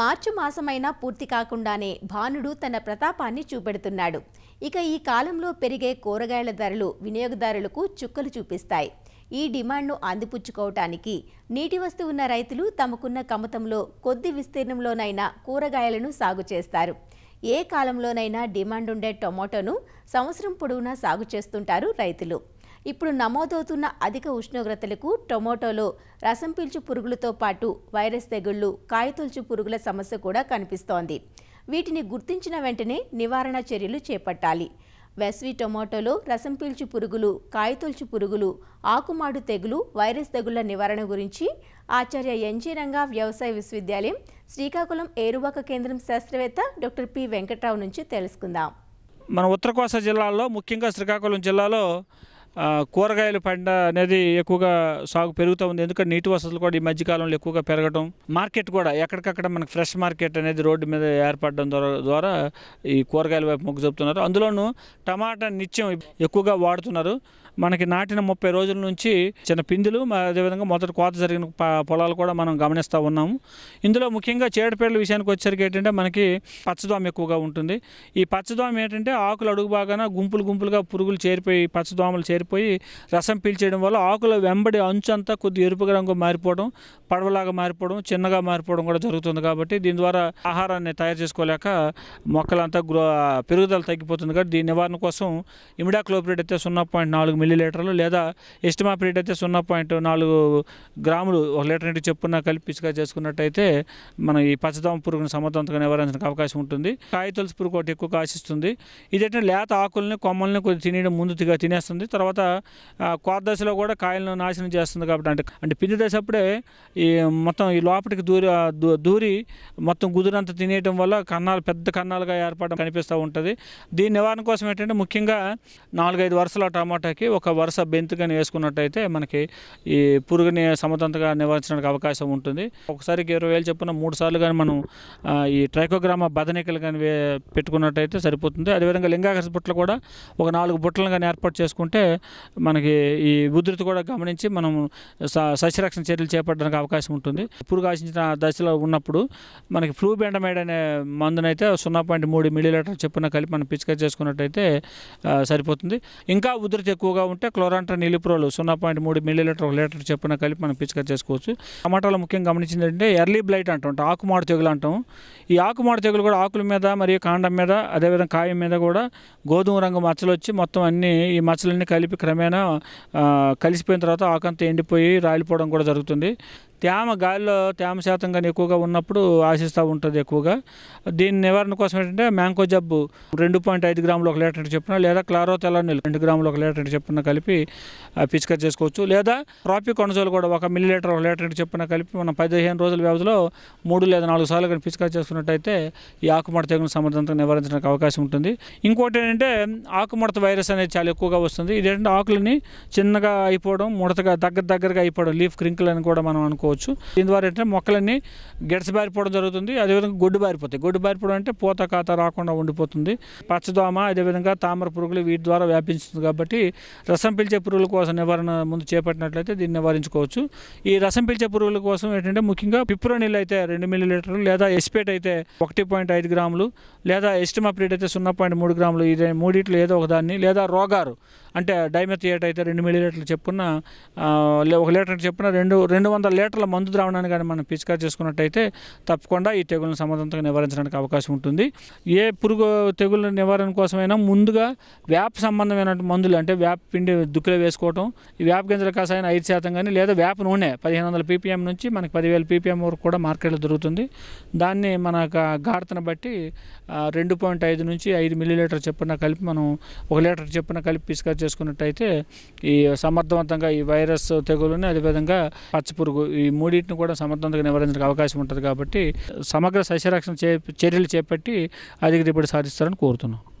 మార్చి మాసమైనా పూర్తి కాకుండానే భానుడు తన ప్రతాపాన్ని చూపెడుతున్నాడు ఇక ఈ కాలంలో పెరిగే కూరగాయల ధరలు వినియోగదారులకు చుక్కలు చూపిస్తాయి ఈ డిమాండ్ను అందిపుచ్చుకోవటానికి నీటి వస్తు ఉన్న రైతులు తమకున్న కమతంలో కొద్ది విస్తీర్ణంలోనైనా కూరగాయలను సాగు చేస్తారు ఏ కాలంలోనైనా డిమాండ్ ఉండే టొమాటోను సంవత్సరం పొడవునా సాగు చేస్తుంటారు రైతులు ఇప్పుడు నమోదవుతున్న అధిక ఉష్ణోగ్రతలకు టొమాటోలో రసం పీల్చు పురుగులతో పాటు వైరస్ తెగుళ్లు కాయతొలుచు పురుగుల సమస్య కూడా కనిపిస్తోంది వీటిని గుర్తించిన వెంటనే నివారణ చర్యలు చేపట్టాలి వెస్వి టొమాటోలో రసం పీల్చు పురుగులు కాయతొలుచు పురుగులు ఆకుమాడు తెగులు వైరస్ తెగుళ్ల నివారణ గురించి ఆచార్య ఎన్జీ రంగా వ్యవసాయ విశ్వవిద్యాలయం శ్రీకాకుళం ఏరువాక కేంద్రం శాస్త్రవేత్త డాక్టర్ పి వెంకట్రావు నుంచి తెలుసుకుందాం మన ఉత్తర కోస్తా జిల్లాలో ముఖ్యంగా శ్రీకాకుళం జిల్లాలో కూరగాయలు పంట అనేది ఎక్కువగా సాగు పెరుగుతూ ఉంది ఎందుకంటే నీటి వసతులు కూడా ఈ మధ్యకాలంలో ఎక్కువగా పెరగడం మార్కెట్ కూడా ఎక్కడికక్కడ మనకు ఫ్రెష్ మార్కెట్ అనేది రోడ్డు మీద ఏర్పడడం ద్వారా ద్వారా ఈ కూరగాయల వైపు మొగ్గు చూపుతున్నారు అందులోనూ టమాటా నిత్యం ఎక్కువగా వాడుతున్నారు మనకి నాటిన ముప్పై రోజుల నుంచి చిన్న పిందులు అదేవిధంగా మొదటి కోత జరిగిన పొలాలు కూడా మనం గమనిస్తూ ఉన్నాము ఇందులో ముఖ్యంగా చీడపేడల విషయానికి వచ్చేసరికి ఏంటంటే మనకి పచ్చదోమ ఎక్కువగా ఉంటుంది ఈ పచ్చదోమ ఏంటంటే ఆకులు అడుగు బాగానే గుంపులు గుంపులుగా పురుగులు చేరిపోయి పచ్చదోమలు చేరి చేరిపోయి రసం పీల్చేయడం వల్ల ఆకుల వెంబడి అంచు అంతా కొద్ది ఎరుపు రంగు మారిపోవడం పడవలాగా మారిపోవడం చిన్నగా మారిపోవడం కూడా జరుగుతుంది కాబట్టి దీని ద్వారా ఆహారాన్ని తయారు చేసుకోలేక మొక్కలంతా గ్రో పెరుగుదల తగ్గిపోతుంది కాబట్టి దీని నివారణ కోసం ఇమిడాక్లోపరేట్ అయితే సున్నా పాయింట్ నాలుగు మిల్లీ లీటర్లు లేదా ఎస్టిమాపరేట్ అయితే సున్నా పాయింట్ నాలుగు గ్రాములు ఒక లీటర్ నీటి చెప్పున కలిపి చేసుకున్నట్టయితే మనం ఈ పచ్చదోమ పురుగును సమర్థవంతంగా నివారించడానికి అవకాశం ఉంటుంది కాయతులసి పురుగు ఒకటి ఎక్కువ ఆశిస్తుంది ఇదేంటంటే లేత ఆకుల్ని కొమ్మల్ని కొద్దిగా తినేయడం ముందు తినేస్తుంది తర్వాత తర్వాత కోత దశలో కూడా కాయలను నాశనం చేస్తుంది కాబట్టి అంటే అంటే పిండి దశ అప్పుడే ఈ మొత్తం ఈ లోపలికి దూరి దూరి మొత్తం గుదురంతా తినేయటం వల్ల కన్నాలు పెద్ద కన్నాలుగా ఏర్పడడం కనిపిస్తూ ఉంటుంది దీని నివారణ కోసం ఏంటంటే ముఖ్యంగా నాలుగైదు వరుసల టమాటాకి ఒక వరుస కానీ వేసుకున్నట్టయితే మనకి ఈ పురుగుని సమతంతగా నివారించడానికి అవకాశం ఉంటుంది ఒకసారికి ఇరవై వేలు చెప్పున మూడు సార్లు కానీ మనం ఈ ట్రైకోగ్రామ బదనికలు కానీ పెట్టుకున్నట్టయితే సరిపోతుంది అదేవిధంగా లింగాకర్ష బుట్టలు కూడా ఒక నాలుగు బుట్టలను కానీ ఏర్పాటు చేసుకుంటే మనకి ఈ ఉధృతి కూడా గమనించి మనం సస్యరక్షణ చర్యలు చేపట్టడానికి అవకాశం ఉంటుంది పురుగు ఆశించిన దశలో ఉన్నప్పుడు మనకి ఫ్లూ బెండమైడ్ అనే మందునైతే సున్నా పాయింట్ మూడు మిలీలీటర్ చొప్పున కలిపి మనం పిచిక చేసుకున్నట్టయితే సరిపోతుంది ఇంకా ఉధృతి ఎక్కువగా ఉంటే క్లోరాంట్ర నిలిప్రోలు సున్నా పాయింట్ మూడు మిలీలీటర్ ఒక లీటర్ చొప్పున కలిపి మనం పిచిక చేసుకోవచ్చు టమాటాలో ముఖ్యంగా గమనించింది ఏంటంటే ఎర్లీ బ్లైట్ అంటాం ఆకుమాడు తెగులు అంటాం ఈ ఆకుమాడు తెగులు కూడా ఆకుల మీద మరియు కాండం మీద అదేవిధంగా కాయం మీద కూడా గోధుమ రంగు మచ్చలు వచ్చి మొత్తం అన్ని ఈ మచ్చలన్నీ కలిపి కలిపి క్రమేణా కలిసిపోయిన తర్వాత ఆకంత ఎండిపోయి రాలిపోవడం కూడా జరుగుతుంది తేమ గాలిలో తేమ శాతం కానీ ఎక్కువగా ఉన్నప్పుడు ఆశిస్తూ ఉంటుంది ఎక్కువగా దీని నివారణ కోసం ఏంటంటే మ్యాంకో జబ్బు రెండు పాయింట్ ఐదు గ్రాములు ఒక లీటర్ చెప్పిన లేదా క్లారోతెలానిల్ రెండు గ్రాములు ఒక లీటర్ చెప్పిన కలిపి పిచికర్ చేసుకోవచ్చు లేదా ట్రాఫిక్ కొనజోలు కూడా ఒక మిల్లీ లీటర్ ఒక లీటర్ చెప్పిన కలిపి మనం పదిహేను రోజుల వ్యవధిలో మూడు లేదా నాలుగు సార్లు కానీ పిచికర్ చేసుకున్నట్టయితే ఈ ఆకుమడత తెగులు సమర్థంగా నివారించడానికి అవకాశం ఉంటుంది ఇంకోటి ఏంటంటే ఆకుమడత వైరస్ అనేది చాలా ఎక్కువగా వస్తుంది ఇదేంటంటే ఆకులని చిన్నగా అయిపోవడం ముడతగా దగ్గర దగ్గరగా అయిపోవడం లీఫ్ క్రింకిల్ అని కూడా మనం అనుకో చేసుకోవచ్చు దీని ద్వారా ఏంటంటే మొక్కలన్నీ గెడ్స్ బారిపోవడం జరుగుతుంది అదేవిధంగా గొడ్డు బారిపోతాయి గొడ్డు బారిపోవడం అంటే పూత కాత రాకుండా ఉండిపోతుంది పచ్చదోమ అదేవిధంగా తామర పురుగులు వీటి ద్వారా వ్యాపించుతుంది కాబట్టి రసం పిలిచే పురుగుల కోసం నివారణ ముందు చేపట్టినట్లయితే దీన్ని నివారించుకోవచ్చు ఈ రసం పిలిచే పురుగుల కోసం ఏంటంటే ముఖ్యంగా పిప్రో నీళ్ళు అయితే రెండు లీటర్లు లేదా ఎస్పేట్ అయితే ఒకటి పాయింట్ ఐదు గ్రాములు లేదా ఎస్టిమా ఎస్టిమాప్రీడ్ అయితే సున్నా పాయింట్ మూడు గ్రాములు ఇది మూడిట్లో ఏదో ఒకదాన్ని లేదా రోగారు అంటే డైమెథియేట్ అయితే రెండు మిల్లీ లీటర్లు చెప్పున్న ఒక లీటర్ చెప్పిన రెండు రెండు వందల లీటర్ల మందు ద్రావణాన్ని కానీ మనం పిచికారి చేసుకున్నట్టయితే తప్పకుండా ఈ తెగులను సమర్థవంతంగా నివారించడానికి అవకాశం ఉంటుంది ఏ పురుగు తెగుల నివారణ కోసమైనా ముందుగా వేప సంబంధమైన మందులు అంటే వేప పిండి దుక్కులో వేసుకోవటం ఈ వేప గింజల కాసాయన ఐదు శాతం కానీ లేదా వేప నూనె పదిహేను వందల పీపీఎం నుంచి మనకి పదివేల పీపీఎం వరకు కూడా మార్కెట్లో దొరుకుతుంది దాన్ని మన గాఢతను బట్టి రెండు పాయింట్ ఐదు నుంచి ఐదు మిల్లీ లీటర్ చెప్పున కలిపి మనం ఒక లీటర్ చెప్పున కలిపి పిచికారి చేసుకున్నట్టయితే ఈ సమర్థవంతంగా ఈ వైరస్ తెగులుని అదేవిధంగా పచ్చపురుగు ఈ మూడింటిని కూడా సమర్థవంతంగా నివారించడానికి అవకాశం ఉంటుంది కాబట్టి సమగ్ర సస్యరక్షణ చర్యలు చేపట్టి అధిక దిగుబడి సాధిస్తారని కోరుతున్నాం